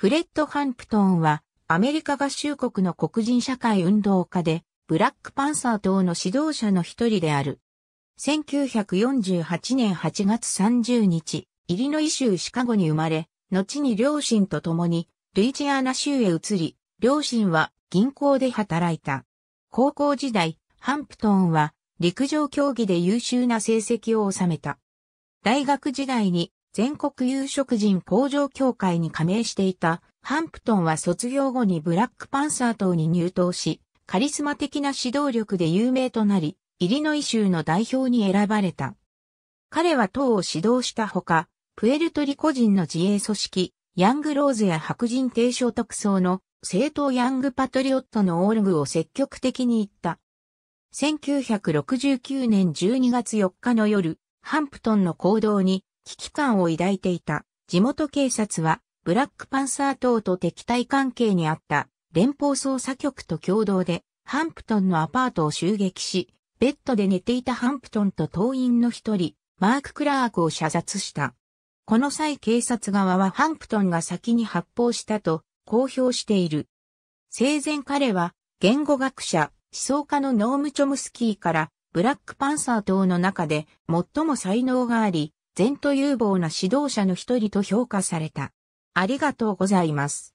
フレッド・ハンプトンは、アメリカ合衆国の黒人社会運動家で、ブラックパンサー等の指導者の一人である。1948年8月30日、イリノイ州シカゴに生まれ、後に両親と共に、ルイジアナ州へ移り、両親は銀行で働いた。高校時代、ハンプトンは陸上競技で優秀な成績を収めた。大学時代に全国有色人工場協会に加盟していたハンプトンは卒業後にブラックパンサー党に入党し、カリスマ的な指導力で有名となり、イリノイ州の代表に選ばれた。彼は党を指導したほか、プエルトリコ人の自衛組織、ヤングローズや白人低所得層の政党ヤングパトリオットのオールグを積極的に言った。1969年12月4日の夜、ハンプトンの行動に危機感を抱いていた地元警察はブラックパンサー党と敵対関係にあった連邦捜査局と共同でハンプトンのアパートを襲撃し、ベッドで寝ていたハンプトンと党員の一人、マーク・クラークを射殺した。この際警察側はハンプトンが先に発砲したと公表している。生前彼は言語学者、思想家のノーム・チョムスキーからブラックパンサー党の中で最も才能があり、前途有望な指導者の一人と評価された。ありがとうございます。